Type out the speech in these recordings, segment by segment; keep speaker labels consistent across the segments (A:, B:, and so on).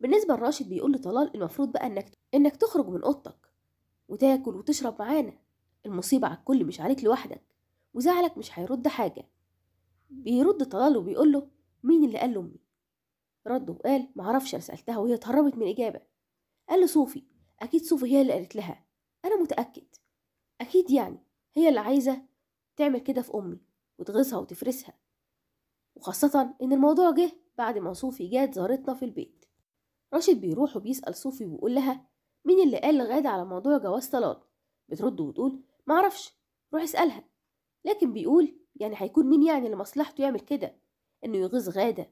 A: بالنسبة لراشد بيقول لطلال المفروض بقى إنك إنك تخرج من أوضتك وتاكل وتشرب معانا المصيبة على الكل مش عليك لوحدك وزعلك مش هيرد حاجة بيرد طلال وبيقول له مين اللي قال لامي رد وقال معرفش أنا سألتها وهي اتهربت من الإجابة قال له صوفي أكيد صوفي هي اللي قالت لها أنا متأكد أكيد يعني هي اللي عايزة تعمل كده في أمي وتغيظها وتفرسها وخاصة إن الموضوع جه بعد ما صوفي جات زارتنا في البيت راشد بيروح وبيسأل صوفي وبيقول لها مين اللي قال لغادة على موضوع جواز طلال؟ بترد وتقول معرفش روح اسألها لكن بيقول يعني هيكون مين يعني لمصلحته يعمل كده انه يغيظ غادة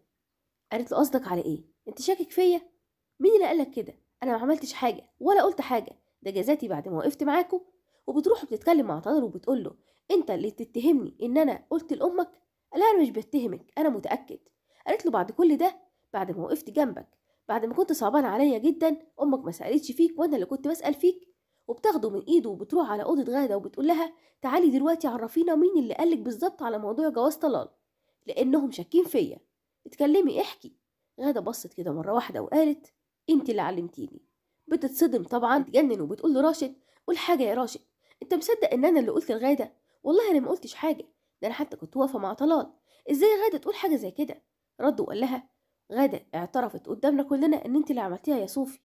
A: قالت له قصدك على ايه انت شاكك فيا مين اللي قالك كده انا ما عملتش حاجه ولا قلت حاجه ده جزاتي بعد ما وقفت معاكم وبتروح وبتتكلم مع طلال وبتقول له انت اللي تتهمني ان انا قلت لامك لا انا مش بتهمك انا متاكد قالت له بعد كل ده بعد ما وقفت جنبك بعد ما كنت صعبان عليا جدا امك ما سالتش فيك وانا اللي كنت بسال فيك وبتاخده من ايده وبتروح على اوضه غاده وبتقول لها تعالي دلوقتي عرفينا مين اللي قالك بالظبط على موضوع جواز طلال لانهم شاكين فيا اتكلمي احكي غاده بصت كده مره واحده وقالت انت اللي علمتيني بتتصدم طبعا تجنن وبتقول لراشد قول حاجه يا راشد انت مصدق ان انا اللي قلت لغاده والله انا ما قلتش حاجه ده انا حتى كنت واقفه مع طلال ازاي غاده تقول حاجه زي كده رد وقال لها غدا اعترفت قدامنا كلنا ان انت اللي عملتيها يا صوفي